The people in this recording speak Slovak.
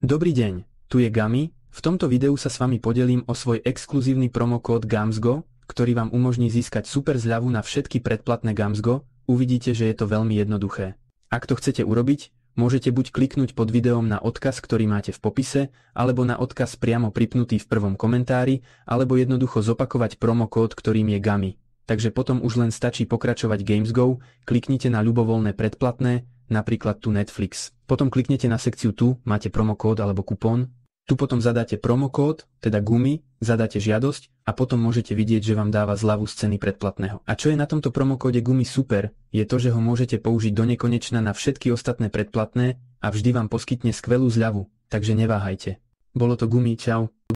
Dobrý deň, tu je Gami, v tomto videu sa s vami podelím o svoj exkluzívny promokód GAMSGO, ktorý vám umožní získať super zľavu na všetky predplatné GAMSGO, uvidíte, že je to veľmi jednoduché. Ak to chcete urobiť, môžete buď kliknúť pod videom na odkaz, ktorý máte v popise, alebo na odkaz priamo pripnutý v prvom komentári, alebo jednoducho zopakovať promokód, ktorým je GAMI. Takže potom už len stačí pokračovať GamesGo, kliknite na ľubovoľné predplatné, napríklad tu Netflix. Potom kliknete na sekciu tu, máte promokód alebo kupón, tu potom zadáte promokód, teda gumy, zadáte žiadosť a potom môžete vidieť, že vám dáva zľavu z ceny predplatného. A čo je na tomto promokóde gumy super, je to, že ho môžete použiť do nekonečna na všetky ostatné predplatné a vždy vám poskytne skvelú zľavu, takže neváhajte. Bolo to gumy, čau.